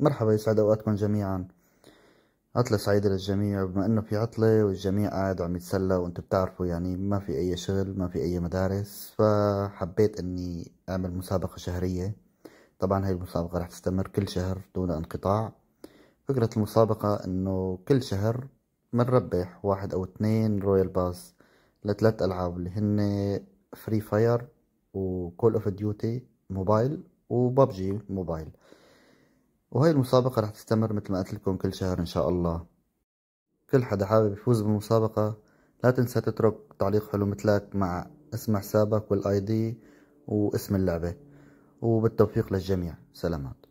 مرحبا يسعد اوقاتكم جميعا عطلة سعيدة للجميع بما انه في عطلة والجميع قاعد عم يتسلى وانتم بتعرفوا يعني ما في اي شغل ما في اي مدارس فحبيت اني اعمل مسابقة شهرية طبعا هاي المسابقة رح تستمر كل شهر دون انقطاع فكرة المسابقة انه كل شهر بنربح واحد او اثنين رويال باس لثلاث العاب اللي هن فري فاير وكول اوف ديوتي موبايل وببجي موبايل وهي المسابقة رح تستمر مثل ما قلت لكم كل شهر إن شاء الله كل حدا حابب يفوز بالمسابقة لا تنسى تترك تعليق حلو مثلك مع اسم حسابك والاي دي واسم اللعبة وبالتوفيق للجميع سلامات